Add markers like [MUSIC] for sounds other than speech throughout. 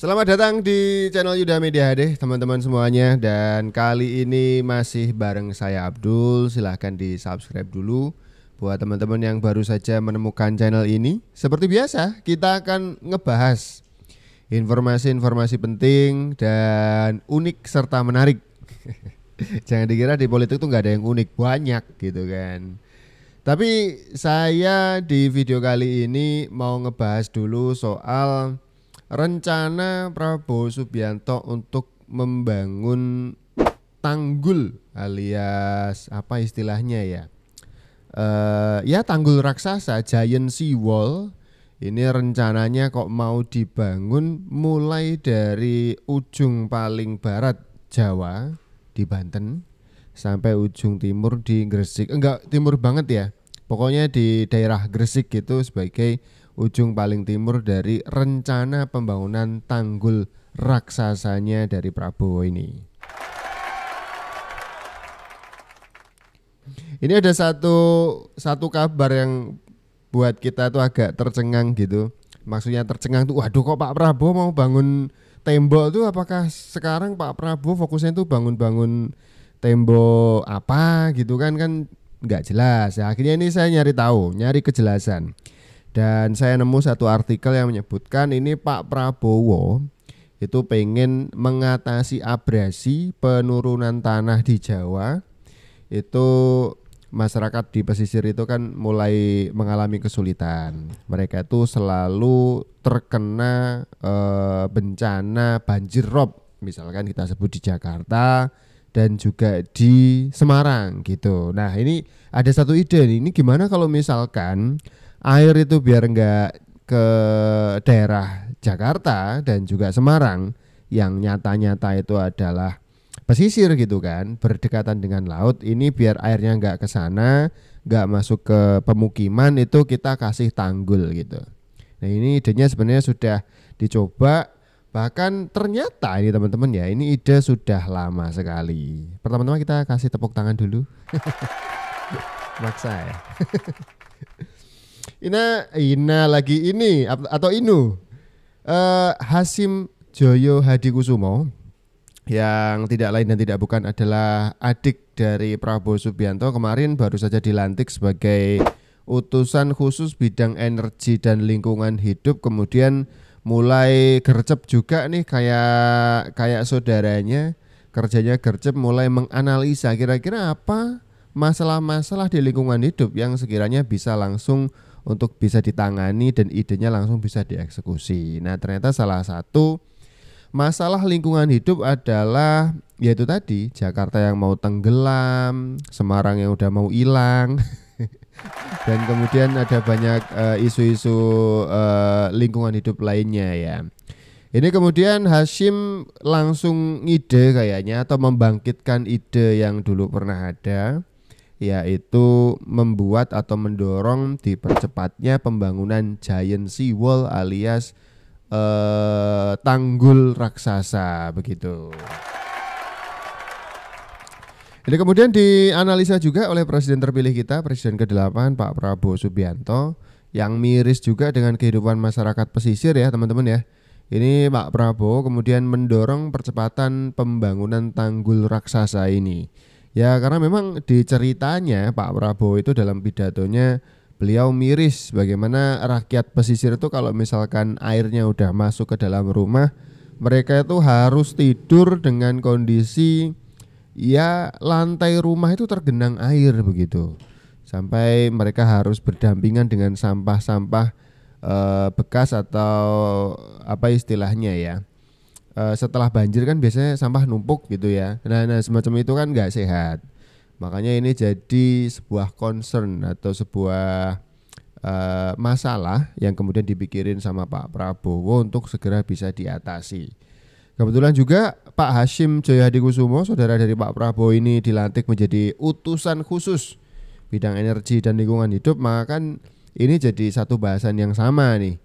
Selamat datang di channel Yuda Media deh teman-teman semuanya Dan kali ini masih bareng saya Abdul Silahkan di subscribe dulu Buat teman-teman yang baru saja menemukan channel ini Seperti biasa kita akan ngebahas Informasi-informasi penting dan unik serta menarik [LAUGHS] Jangan dikira di politik tuh nggak ada yang unik Banyak gitu kan Tapi saya di video kali ini mau ngebahas dulu soal rencana Prabowo Subianto untuk membangun tanggul alias apa istilahnya ya uh, ya tanggul raksasa giant sea wall ini rencananya kok mau dibangun mulai dari ujung paling barat Jawa di Banten sampai ujung timur di Gresik enggak timur banget ya pokoknya di daerah Gresik itu sebagai ujung paling timur dari rencana pembangunan tanggul raksasanya dari Prabowo ini. Ini ada satu satu kabar yang buat kita itu agak tercengang gitu. Maksudnya tercengang tuh, waduh kok Pak Prabowo mau bangun tembok tuh apakah sekarang Pak Prabowo fokusnya tuh bangun-bangun tembok apa gitu kan kan nggak jelas. Ya, akhirnya ini saya nyari tahu, nyari kejelasan. Dan saya nemu satu artikel yang menyebutkan ini Pak Prabowo itu pengen mengatasi abrasi penurunan tanah di Jawa. Itu masyarakat di pesisir itu kan mulai mengalami kesulitan. Mereka itu selalu terkena e, bencana banjir rob, misalkan kita sebut di Jakarta dan juga di Semarang gitu. Nah, ini ada satu ide nih. Ini gimana kalau misalkan air itu biar enggak ke daerah Jakarta dan juga Semarang yang nyata-nyata itu adalah pesisir gitu kan berdekatan dengan laut ini biar airnya enggak ke sana enggak masuk ke pemukiman itu kita kasih tanggul gitu nah ini idenya sebenarnya sudah dicoba bahkan ternyata ini teman-teman ya ini ide sudah lama sekali pertama-tama kita kasih tepuk tangan dulu [LAUGHS] maksa ya [LAUGHS] Ina Ina lagi ini atau Inu uh, Hasim Joyo Hadi Kusumo yang tidak lain dan tidak bukan adalah adik dari Prabowo Subianto kemarin baru saja dilantik sebagai utusan khusus bidang energi dan lingkungan hidup kemudian mulai gercep juga nih kayak kayak saudaranya kerjanya gercep mulai menganalisa kira-kira apa masalah-masalah di lingkungan hidup yang sekiranya bisa langsung untuk bisa ditangani dan idenya langsung bisa dieksekusi. Nah, ternyata salah satu masalah lingkungan hidup adalah yaitu tadi Jakarta yang mau tenggelam, Semarang yang udah mau hilang. [LAUGHS] dan kemudian ada banyak eh, isu-isu uh, uh, lingkungan hidup lainnya ya. Ini kemudian Hashim langsung ide kayaknya atau membangkitkan ide yang dulu pernah ada yaitu membuat atau mendorong dipercepatnya pembangunan Giant Seawall alias eh, tanggul raksasa begitu. Jadi kemudian dianalisa juga oleh presiden terpilih kita, presiden ke-8 Pak Prabowo Subianto yang miris juga dengan kehidupan masyarakat pesisir ya, teman-teman ya. Ini Pak Prabowo kemudian mendorong percepatan pembangunan tanggul raksasa ini. Ya karena memang di ceritanya Pak Prabowo itu dalam pidatonya beliau miris bagaimana rakyat pesisir itu kalau misalkan airnya udah masuk ke dalam rumah mereka itu harus tidur dengan kondisi ya lantai rumah itu tergenang air begitu sampai mereka harus berdampingan dengan sampah-sampah e, bekas atau apa istilahnya ya uh, setelah banjir kan biasanya sampah numpuk gitu ya. Nah, nah semacam itu kan nggak sehat. Makanya ini jadi sebuah concern atau sebuah uh, masalah yang kemudian dipikirin sama Pak Prabowo untuk segera bisa diatasi. Kebetulan juga Pak Hashim Joyadi Kusumo, saudara dari Pak Prabowo ini dilantik menjadi utusan khusus bidang energi dan lingkungan hidup, maka kan ini jadi satu bahasan yang sama nih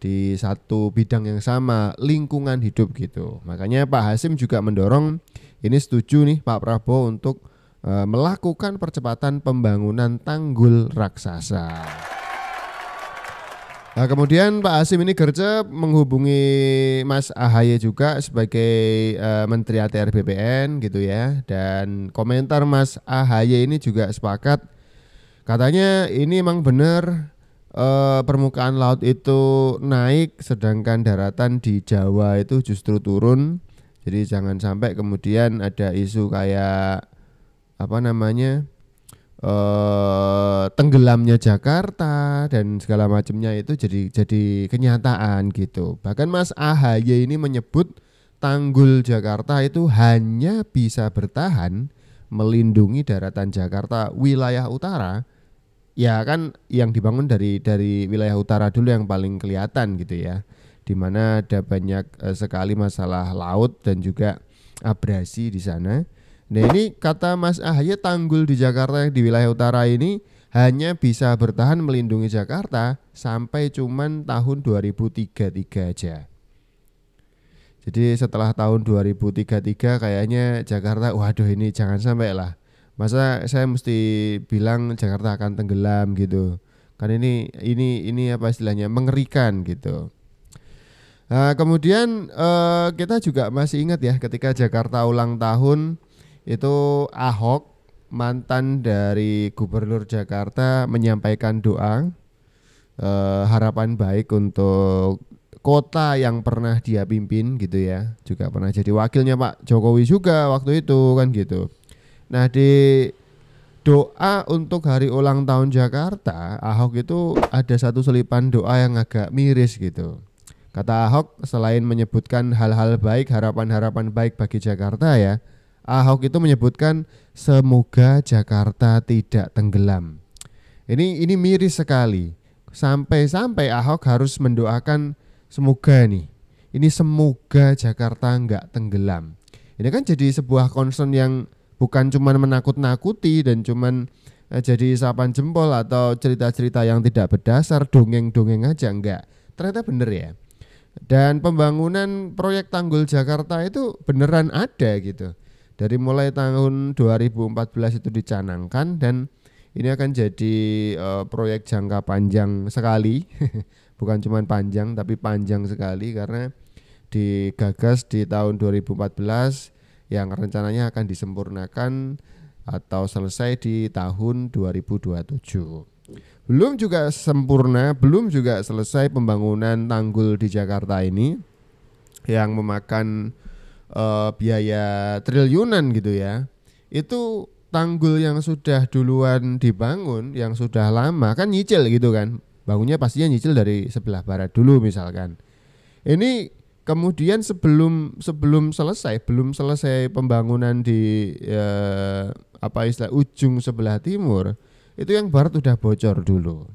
di satu bidang yang sama lingkungan hidup gitu makanya Pak Hasim juga mendorong ini setuju nih Pak Prabowo untuk e, melakukan percepatan pembangunan tanggul raksasa. Nah, kemudian Pak Hasim ini kerja menghubungi Mas Ahaye juga sebagai e, Menteri ATR BPN gitu ya dan komentar Mas Ahaye ini juga sepakat katanya ini emang benar eh, permukaan laut itu naik sedangkan daratan di Jawa itu justru turun. Jadi jangan sampai kemudian ada isu kayak apa namanya? eh tenggelamnya Jakarta dan segala macamnya itu jadi jadi kenyataan gitu. Bahkan Mas AHY ini menyebut tanggul Jakarta itu hanya bisa bertahan melindungi daratan Jakarta wilayah utara ya kan yang dibangun dari dari wilayah utara dulu yang paling kelihatan gitu ya di mana ada banyak eh, sekali masalah laut dan juga abrasi di sana nah ini kata Mas Ahaye tanggul di Jakarta di wilayah utara ini hanya bisa bertahan melindungi Jakarta sampai cuman tahun 2033 aja. Jadi setelah tahun 2033 kayaknya Jakarta waduh ini jangan sampai lah masa saya mesti bilang Jakarta akan tenggelam gitu kan ini ini ini apa istilahnya mengerikan gitu nah, kemudian eh, kita juga masih ingat ya ketika Jakarta ulang tahun itu Ahok mantan dari Gubernur Jakarta menyampaikan doa eh, harapan baik untuk kota yang pernah dia pimpin gitu ya juga pernah jadi wakilnya Pak Jokowi juga waktu itu kan gitu Nah di doa untuk hari ulang tahun Jakarta, Ahok itu ada satu selipan doa yang agak miris gitu. Kata Ahok, selain menyebutkan hal-hal baik, harapan-harapan baik bagi Jakarta ya, Ahok itu menyebutkan semoga Jakarta tidak tenggelam. Ini ini miris sekali. Sampai-sampai Ahok harus mendoakan semoga nih. Ini semoga Jakarta nggak tenggelam. Ini kan jadi sebuah concern yang bukan cuman menakut-nakuti dan cuman eh, jadi isapan jempol atau cerita-cerita yang tidak berdasar dongeng-dongeng aja enggak ternyata bener ya dan pembangunan proyek tanggul Jakarta itu beneran ada gitu dari mulai tahun 2014 itu dicanangkan dan ini akan jadi uh, proyek jangka panjang sekali [LAUGHS] bukan cuma panjang tapi panjang sekali karena digagas di tahun 2014 yang rencananya akan disempurnakan atau selesai di tahun 2027. Belum juga sempurna, belum juga selesai pembangunan tanggul di Jakarta ini yang memakan uh, biaya triliunan gitu ya. Itu tanggul yang sudah duluan dibangun, yang sudah lama kan nyicil gitu kan. Bangunnya pastinya nyicil dari sebelah barat dulu misalkan. Ini Kemudian sebelum sebelum selesai, belum selesai pembangunan di eh, apa istilah ujung sebelah timur, itu yang barat sudah bocor dulu.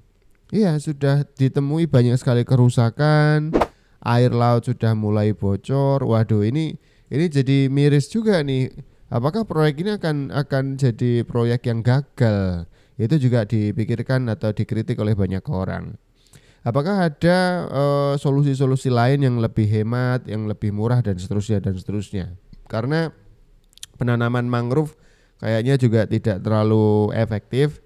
Iya, sudah ditemui banyak sekali kerusakan, air laut sudah mulai bocor. Waduh, ini ini jadi miris juga nih. Apakah proyek ini akan akan jadi proyek yang gagal? Itu juga dipikirkan atau dikritik oleh banyak orang. Apakah ada eh, solusi-solusi uh, lain yang lebih hemat, yang lebih murah dan seterusnya dan seterusnya? Karena penanaman mangrove kayaknya juga tidak terlalu efektif.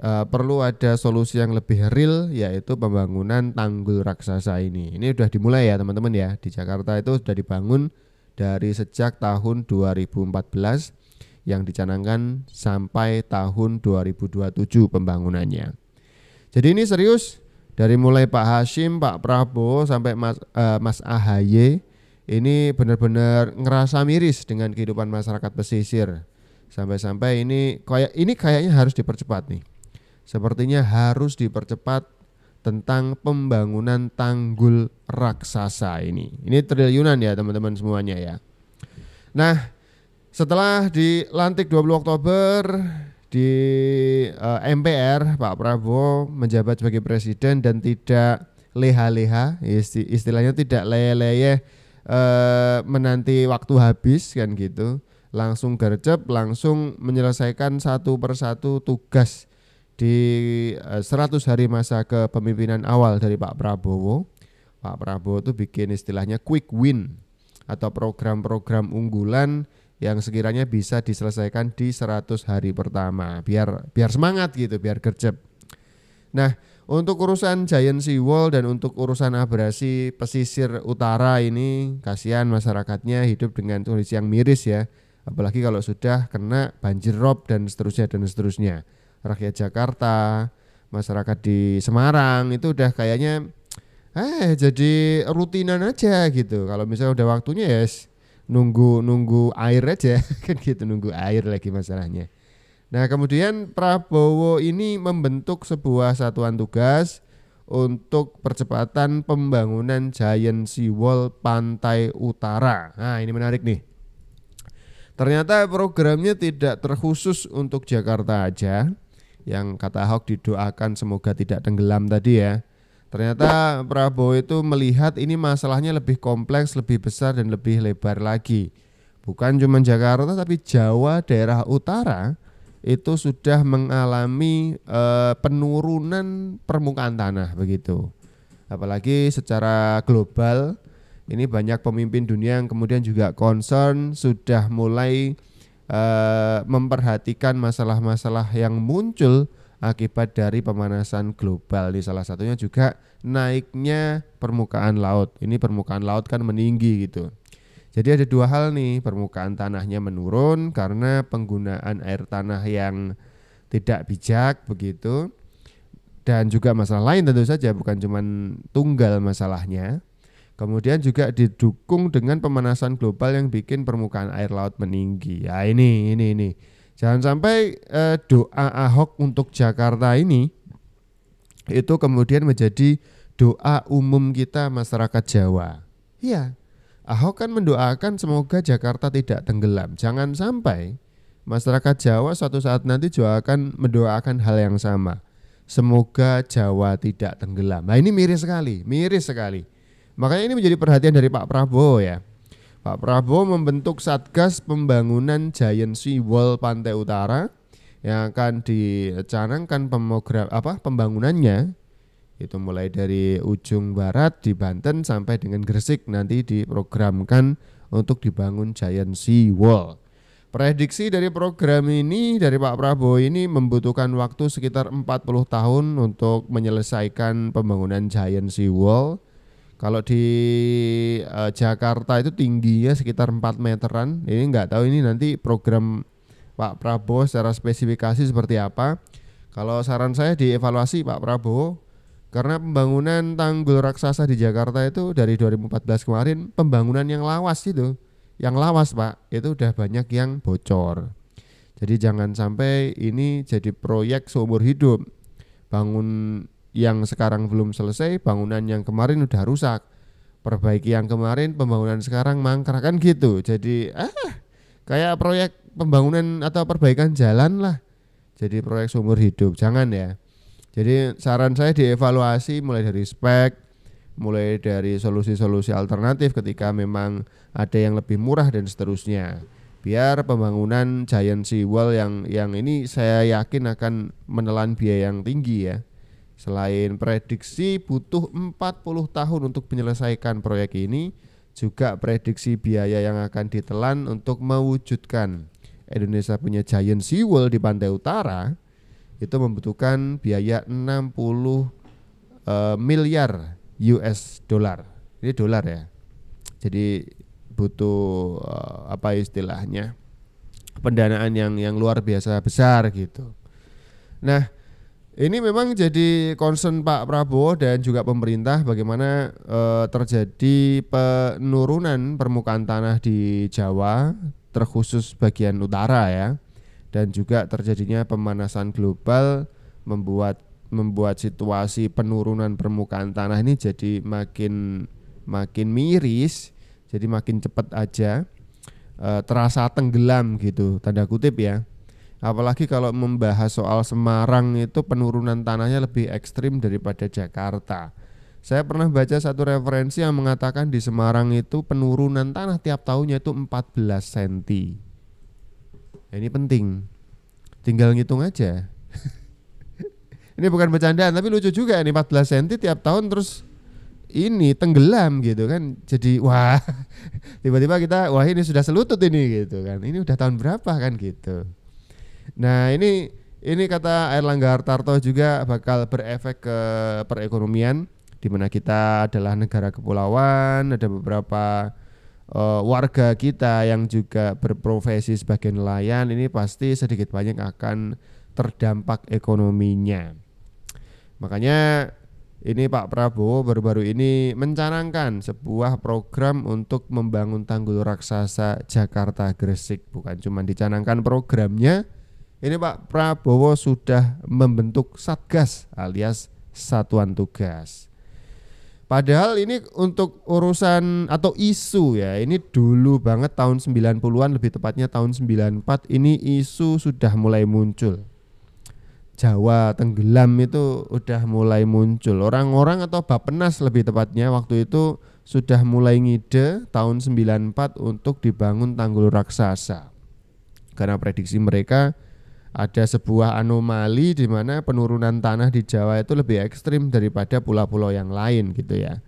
Uh, perlu ada solusi yang lebih real yaitu pembangunan tanggul raksasa ini. Ini sudah dimulai ya teman-teman ya di Jakarta itu sudah dibangun dari sejak tahun 2014 yang dicanangkan sampai tahun 2027 pembangunannya. Jadi ini serius dari mulai Pak Hashim, Pak Prabowo sampai Mas uh, Mas Ahaye ini benar-benar ngerasa miris dengan kehidupan masyarakat pesisir. Sampai-sampai ini kayak ini kayaknya harus dipercepat nih. Sepertinya harus dipercepat tentang pembangunan tanggul raksasa ini. Ini triliunan ya teman-teman semuanya ya. Nah, setelah dilantik 20 Oktober di uh, eh, MPR Pak Prabowo menjabat sebagai presiden dan tidak leha-leha isti istilahnya tidak leye-leye uh, menanti waktu habis kan gitu langsung gercep langsung menyelesaikan satu persatu tugas di uh, eh, 100 hari masa kepemimpinan awal dari Pak Prabowo Pak Prabowo itu bikin istilahnya quick win atau program-program unggulan yang sekiranya bisa diselesaikan di 100 hari pertama biar biar semangat gitu biar gercep nah untuk urusan Giant Sea Wall dan untuk urusan abrasi pesisir utara ini kasihan masyarakatnya hidup dengan kondisi yang miris ya apalagi kalau sudah kena banjir rob dan seterusnya dan seterusnya rakyat Jakarta masyarakat di Semarang itu udah kayaknya eh jadi rutinan aja gitu kalau misalnya udah waktunya yes nunggu nunggu air aja [LAUGHS] kan gitu nunggu air lagi masalahnya. Nah kemudian Prabowo ini membentuk sebuah satuan tugas untuk percepatan pembangunan Giant Seawall Pantai Utara. Nah ini menarik nih. Ternyata programnya tidak terkhusus untuk Jakarta aja, yang kata Ahok didoakan semoga tidak tenggelam tadi ya. Ternyata Prabowo itu melihat ini masalahnya lebih kompleks, lebih besar dan lebih lebar lagi. Bukan cuma Jakarta tapi Jawa daerah utara itu sudah mengalami e, penurunan permukaan tanah begitu. Apalagi secara global ini banyak pemimpin dunia yang kemudian juga concern sudah mulai e, memperhatikan masalah-masalah yang muncul akibat dari pemanasan global. Di salah satunya juga naiknya permukaan laut. Ini permukaan laut kan meninggi gitu. Jadi ada dua hal nih, permukaan tanahnya menurun karena penggunaan air tanah yang tidak bijak begitu. Dan juga masalah lain tentu saja bukan cuma tunggal masalahnya. Kemudian juga didukung dengan pemanasan global yang bikin permukaan air laut meninggi. Ya ini ini ini Jangan sampai eh, doa Ahok untuk Jakarta ini itu kemudian menjadi doa umum kita masyarakat Jawa. Iya, Ahok kan mendoakan semoga Jakarta tidak tenggelam. Jangan sampai masyarakat Jawa suatu saat nanti juga akan mendoakan hal yang sama. Semoga Jawa tidak tenggelam. Nah ini miris sekali, miris sekali. Makanya ini menjadi perhatian dari Pak Prabowo ya. Pak Prabowo membentuk Satgas Pembangunan Giant Sea Wall Pantai Utara yang akan dicanangkan pemogra- apa pembangunannya itu mulai dari ujung barat di Banten sampai dengan Gresik nanti diprogramkan untuk dibangun Giant Sea Wall. Prediksi dari program ini dari Pak Prabowo ini membutuhkan waktu sekitar 40 tahun untuk menyelesaikan pembangunan Giant Sea Wall kalau di uh, Jakarta itu tingginya sekitar 4 meteran. Ini nggak tahu ini nanti program Pak Prabowo secara spesifikasi seperti apa. Kalau saran saya dievaluasi Pak Prabowo karena pembangunan tanggul raksasa di Jakarta itu dari 2014 kemarin pembangunan yang lawas itu, yang lawas Pak, itu udah banyak yang bocor. Jadi jangan sampai ini jadi proyek seumur hidup. Bangun yang sekarang belum selesai, bangunan yang kemarin udah rusak. Perbaiki yang kemarin, pembangunan sekarang mangkrak kan gitu. Jadi ah kayak proyek pembangunan atau perbaikan jalan lah. Jadi proyek seumur hidup, jangan ya. Jadi saran saya dievaluasi mulai dari spek, mulai dari solusi-solusi alternatif ketika memang ada yang lebih murah dan seterusnya. Biar pembangunan giant seawall yang yang ini saya yakin akan menelan biaya yang tinggi ya Selain prediksi butuh 40 tahun untuk menyelesaikan proyek ini, juga prediksi biaya yang akan ditelan untuk mewujudkan Indonesia punya giant seawall di pantai utara itu membutuhkan biaya 60 e, miliar US dollar. Ini dolar ya. Jadi butuh e, apa istilahnya? pendanaan yang yang luar biasa besar gitu. Nah, ini memang jadi concern Pak Prabowo dan juga pemerintah bagaimana eh, terjadi penurunan permukaan tanah di Jawa terkhusus bagian utara ya dan juga terjadinya pemanasan global membuat membuat situasi penurunan permukaan tanah ini jadi makin makin miris, jadi makin cepat aja e, terasa tenggelam gitu, tanda kutip ya. Apalagi kalau membahas soal Semarang itu penurunan tanahnya lebih ekstrim daripada Jakarta. Saya pernah baca satu referensi yang mengatakan di Semarang itu penurunan tanah tiap tahunnya itu 14 cm. Nah, ini penting. Tinggal ngitung aja. [LAUGHS] ini bukan bercandaan tapi lucu juga ini 14 cm tiap tahun terus ini tenggelam gitu kan jadi wah [LAUGHS] tiba-tiba kita wah ini sudah selutut ini gitu kan ini udah tahun berapa kan gitu Nah ini ini kata Air Erlangga Hartarto juga bakal berefek ke perekonomian di mana kita adalah negara kepulauan, ada beberapa uh, warga kita yang juga berprofesi sebagai nelayan ini pasti sedikit banyak akan terdampak ekonominya. Makanya ini Pak Prabowo baru-baru ini mencanangkan sebuah program untuk membangun tanggul raksasa Jakarta Gresik. Bukan cuma dicanangkan programnya, ini Pak Prabowo sudah membentuk satgas alias satuan tugas. Padahal ini untuk urusan atau isu ya, ini dulu banget tahun 90-an lebih tepatnya tahun 94 ini isu sudah mulai muncul. Jawa tenggelam itu udah mulai muncul. Orang-orang atau Bapenas lebih tepatnya waktu itu sudah mulai ngide tahun 94 untuk dibangun tanggul raksasa. Karena prediksi mereka ada sebuah anomali di mana penurunan tanah di Jawa itu lebih ekstrim daripada pulau-pulau yang lain gitu ya.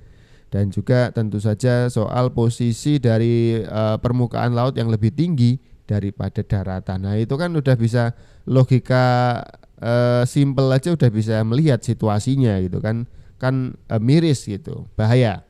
Dan juga tentu saja soal posisi dari uh, permukaan laut yang lebih tinggi daripada daratan. Nah itu kan udah bisa logika uh, eh, simple aja udah bisa melihat situasinya gitu kan kan uh, miris gitu bahaya.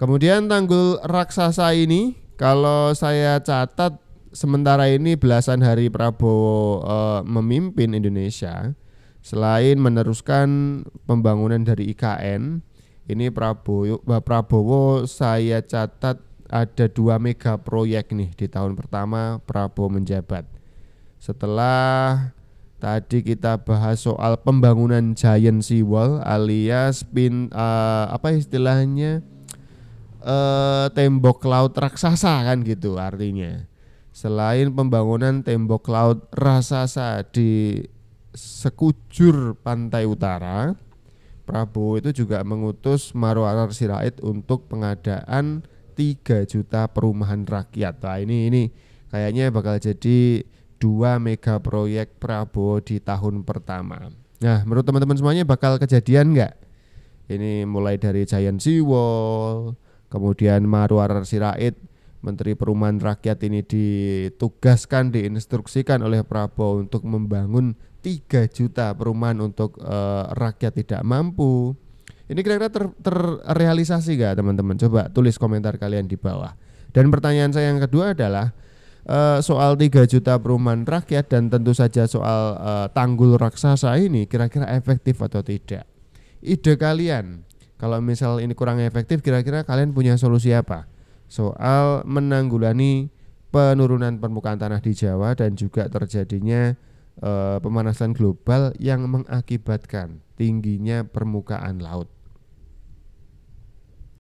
Kemudian tanggul raksasa ini kalau saya catat sementara ini belasan hari Prabowo uh, memimpin Indonesia, selain meneruskan pembangunan dari IKN, ini Prabowo eh, Prabowo saya catat ada dua mega proyek nih di tahun pertama Prabowo menjabat. Setelah tadi kita bahas soal pembangunan Giant Sea Wall alias pin uh, apa istilahnya uh, tembok laut raksasa kan gitu artinya. Selain pembangunan tembok laut raksasa di sekujur pantai utara, Prabowo itu juga mengutus Marwarar Sirait untuk pengadaan 3 juta perumahan rakyat. Nah, ini ini kayaknya bakal jadi dua mega proyek Prabowo di tahun pertama. Nah, menurut teman-teman semuanya bakal kejadian nggak? Ini mulai dari Giant Sea Wall, kemudian Marwarar Sirait Menteri Perumahan Rakyat ini ditugaskan diinstruksikan oleh Prabowo untuk membangun 3 juta perumahan untuk uh, rakyat tidak mampu. Ini kira-kira ter terrealisasi gak teman-teman? Coba tulis komentar kalian di bawah. Dan pertanyaan saya yang kedua adalah uh, soal 3 juta perumahan rakyat dan tentu saja soal uh, tanggul raksasa ini kira-kira efektif atau tidak. Ide kalian, kalau misal ini kurang efektif kira-kira kalian punya solusi apa? soal menanggulangi penurunan permukaan tanah di Jawa dan juga terjadinya e, pemanasan global yang mengakibatkan tingginya permukaan laut.